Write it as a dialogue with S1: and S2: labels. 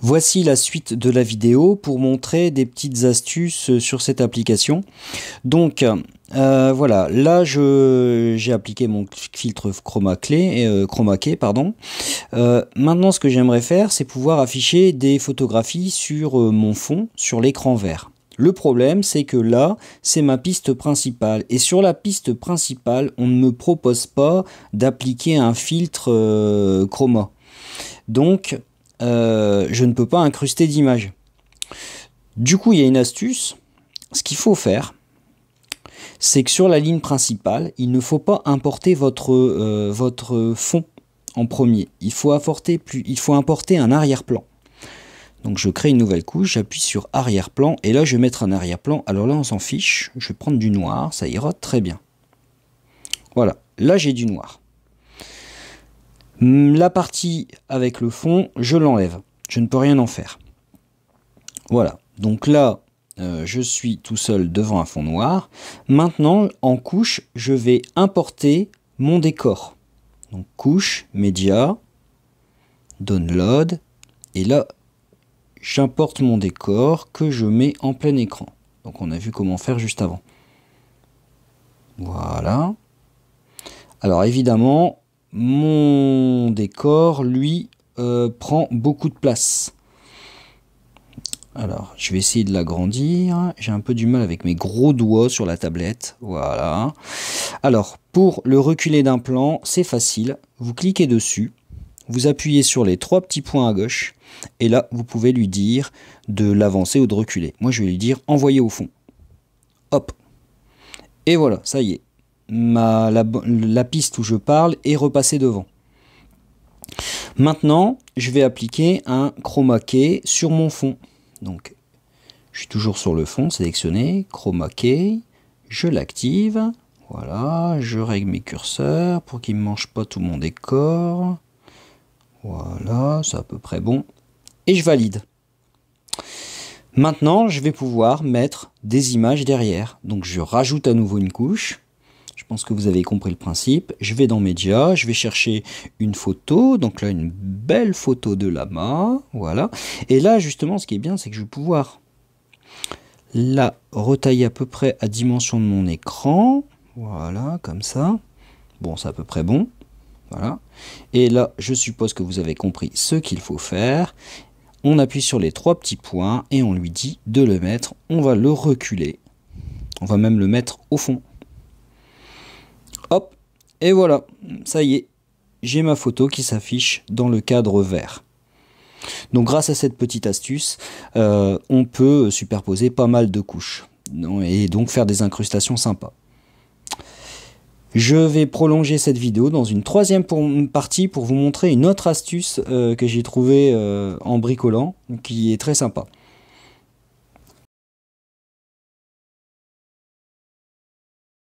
S1: Voici la suite de la vidéo pour montrer des petites astuces sur cette application. Donc euh, voilà, là j'ai appliqué mon filtre chroma clé, euh, key, pardon. Euh, maintenant ce que j'aimerais faire c'est pouvoir afficher des photographies sur mon fond, sur l'écran vert. Le problème, c'est que là, c'est ma piste principale. Et sur la piste principale, on ne me propose pas d'appliquer un filtre chroma. Donc, euh, je ne peux pas incruster d'image. Du coup, il y a une astuce. Ce qu'il faut faire, c'est que sur la ligne principale, il ne faut pas importer votre, euh, votre fond en premier. Il faut, apporter plus, il faut importer un arrière-plan. Donc je crée une nouvelle couche, j'appuie sur arrière-plan, et là je vais mettre un arrière-plan. Alors là on s'en fiche, je vais prendre du noir, ça ira très bien. Voilà, là j'ai du noir. Mm, la partie avec le fond, je l'enlève. Je ne peux rien en faire. Voilà. Donc là, euh, je suis tout seul devant un fond noir. Maintenant, en couche, je vais importer mon décor. Donc couche, média, download. Et là, j'importe mon décor que je mets en plein écran. Donc on a vu comment faire juste avant. Voilà. Alors évidemment, mon décor, lui, euh, prend beaucoup de place. Alors, je vais essayer de l'agrandir. J'ai un peu du mal avec mes gros doigts sur la tablette. Voilà. Alors, pour le reculer d'un plan, c'est facile. Vous cliquez dessus, vous appuyez sur les trois petits points à gauche, et là, vous pouvez lui dire de l'avancer ou de reculer. Moi, je vais lui dire envoyer au fond. Hop. Et voilà, ça y est la, piste où je parle est repassée devant. Maintenant, je vais appliquer un chroma key sur mon fond. Donc, je suis toujours sur le fond, sélectionné, chroma key, je l'active. Voilà, je règle mes curseurs pour qu'il ne mange pas tout mon décor. Voilà, c'est à peu près bon. Et je valide. Maintenant, je vais pouvoir mettre des images derrière. Donc, je rajoute à nouveau une couche. Je pense que vous avez compris le principe. Je vais dans Média, je vais chercher une photo. Donc là, une belle photo de lama. Voilà. Et là, justement, ce qui est bien, c'est que je vais pouvoir la retailler à peu près à dimension de mon écran. Voilà, comme ça. Bon, c'est à peu près bon. Voilà. Et là, je suppose que vous avez compris ce qu'il faut faire. On appuie sur les trois petits points et on lui dit de le mettre. On va le reculer. On va même le mettre au fond. Hop, et voilà, ça y est, j'ai ma photo qui s'affiche dans le cadre vert. Donc grâce à cette petite astuce, euh, on peut superposer pas mal de couches et donc faire des incrustations sympas. Je vais prolonger cette vidéo dans une troisième partie pour vous montrer une autre astuce euh, que j'ai trouvée euh, en bricolant qui est très sympa.